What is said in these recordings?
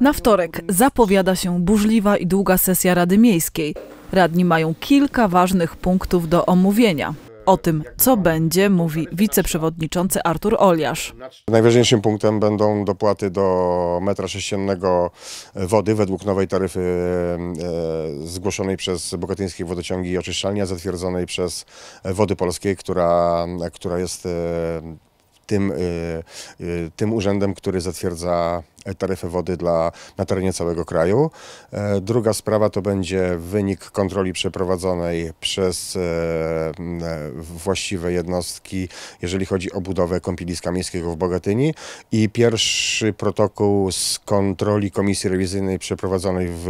Na wtorek zapowiada się burzliwa i długa sesja Rady Miejskiej. Radni mają kilka ważnych punktów do omówienia. O tym, co będzie, mówi wiceprzewodniczący Artur Oliarz. Najważniejszym punktem będą dopłaty do metra sześciennego wody według nowej taryfy e, zgłoszonej przez Bogatyńskie Wodociągi i Oczyszczalnia, zatwierdzonej przez Wody Polskiej, która, która jest e, tym, y, y, tym urzędem, który zatwierdza taryfy wody dla, na terenie całego kraju. E, druga sprawa to będzie wynik kontroli przeprowadzonej przez e, e, właściwe jednostki, jeżeli chodzi o budowę kąpieliska miejskiego w Bogatyni i pierwszy protokół z kontroli komisji rewizyjnej przeprowadzonej w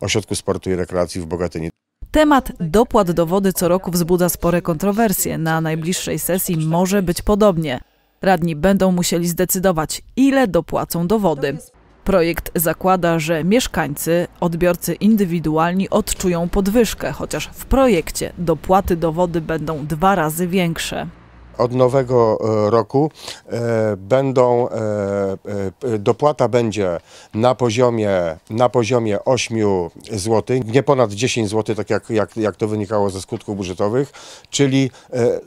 Ośrodku Sportu i Rekreacji w Bogatyni. Temat dopłat do wody co roku wzbudza spore kontrowersje. Na najbliższej sesji może być podobnie. Radni będą musieli zdecydować, ile dopłacą do wody. Projekt zakłada, że mieszkańcy, odbiorcy indywidualni odczują podwyżkę, chociaż w projekcie dopłaty do wody będą dwa razy większe od nowego e, roku e, będą, e, dopłata będzie na poziomie, na poziomie 8 zł, nie ponad 10 zł, tak jak, jak, jak to wynikało ze skutków budżetowych, czyli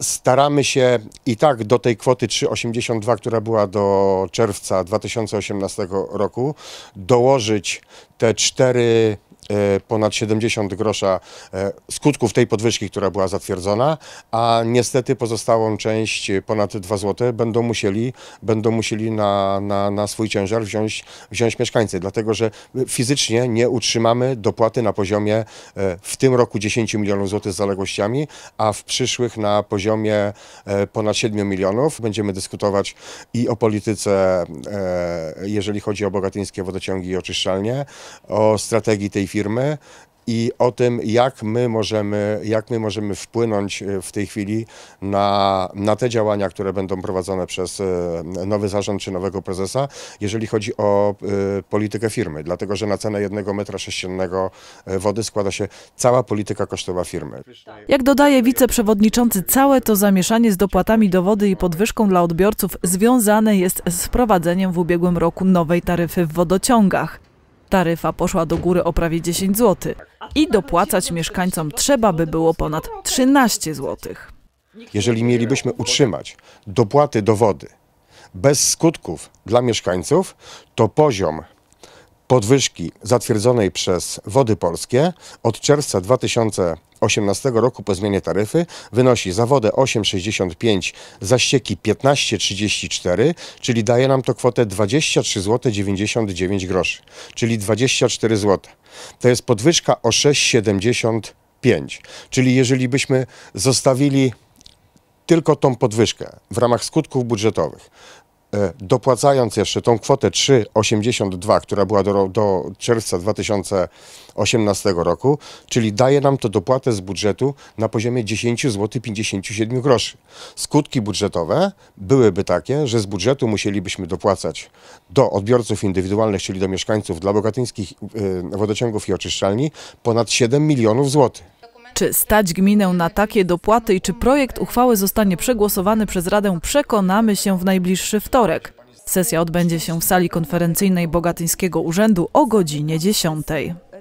staramy się i tak do tej kwoty 3,82, która była do czerwca 2018 roku, dołożyć te 4 E, ponad 70 grosza e, skutków tej podwyżki, która była zatwierdzona, a niestety pozostałą część e, ponad 2 zł będą musieli, będą musieli na, na, na swój ciężar wziąć, wziąć mieszkańcy, dlatego że fizycznie nie utrzymamy dopłaty na poziomie w tym roku 10 milionów złotych z zaległościami, a w przyszłych na poziomie ponad 7 milionów. Będziemy dyskutować i o polityce, jeżeli chodzi o bogatyńskie wodociągi i oczyszczalnie, o strategii tej firmy, firmy i o tym, jak my możemy, jak my możemy wpłynąć e, w tej chwili na, na te działania, które będą prowadzone przez e, nowy zarząd czy nowego prezesa, jeżeli chodzi o e, politykę firmy. Dlatego, że na cenę jednego metra sześciennego wody składa się cała polityka kosztowa firmy. Jak dodaje wiceprzewodniczący, całe to zamieszanie z dopłatami do wody i podwyżką dla odbiorców związane jest z wprowadzeniem w ubiegłym roku nowej taryfy w wodociągach. Taryfa poszła do góry o prawie 10 zł i dopłacać mieszkańcom trzeba by było ponad 13 zł. Jeżeli mielibyśmy utrzymać dopłaty do wody bez skutków dla mieszkańców, to poziom podwyżki zatwierdzonej przez Wody Polskie od czerwca 2018 roku po zmianie taryfy wynosi za wodę 8,65, za ścieki 15,34, czyli daje nam to kwotę 23 zł 99 groszy, czyli 24 zł. To jest podwyżka o 6,75. Czyli jeżeli byśmy zostawili tylko tą podwyżkę w ramach skutków budżetowych E, dopłacając jeszcze tą kwotę 3,82, która była do, do czerwca 2018 roku, czyli daje nam to dopłatę z budżetu na poziomie 10 zł 57 groszy. Skutki budżetowe byłyby takie, że z budżetu musielibyśmy dopłacać do odbiorców indywidualnych, czyli do mieszkańców dla bogatyńskich y, wodociągów i oczyszczalni ponad 7 milionów złotych. Czy stać gminę na takie dopłaty i czy projekt uchwały zostanie przegłosowany przez Radę przekonamy się w najbliższy wtorek. Sesja odbędzie się w sali konferencyjnej Bogatyńskiego Urzędu o godzinie 10.